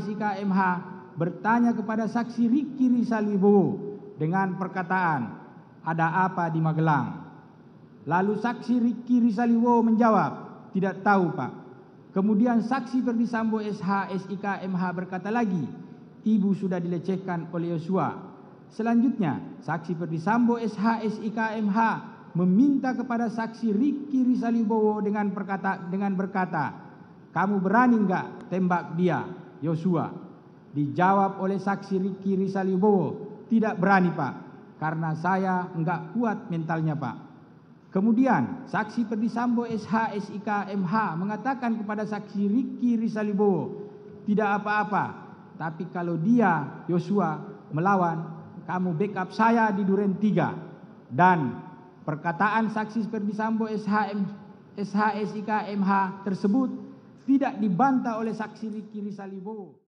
SIKMH bertanya kepada saksi Riki Rizalibowo dengan perkataan, ada apa di Magelang? Lalu saksi Riki Rizalibowo menjawab, tidak tahu pak. Kemudian saksi Perdisambo SH SIKMH berkata lagi, ibu sudah dilecehkan oleh Yosua. Selanjutnya, saksi Perdisambo SH SIKMH meminta kepada saksi Riki Rizalibowo dengan perkata dengan berkata, "Kamu berani enggak tembak dia?" Yosua. Dijawab oleh saksi Riki Risalibowo, tidak berani Pak, karena saya enggak kuat mentalnya Pak. Kemudian saksi Perdisambo SH SIK MH mengatakan kepada saksi Riki Risalibowo, tidak apa-apa, tapi kalau dia Yosua melawan, kamu backup saya di Duren 3 dan perkataan saksi Perdisambo SH SH SIK MH tersebut tidak dibantah oleh saksi riki rizalibowo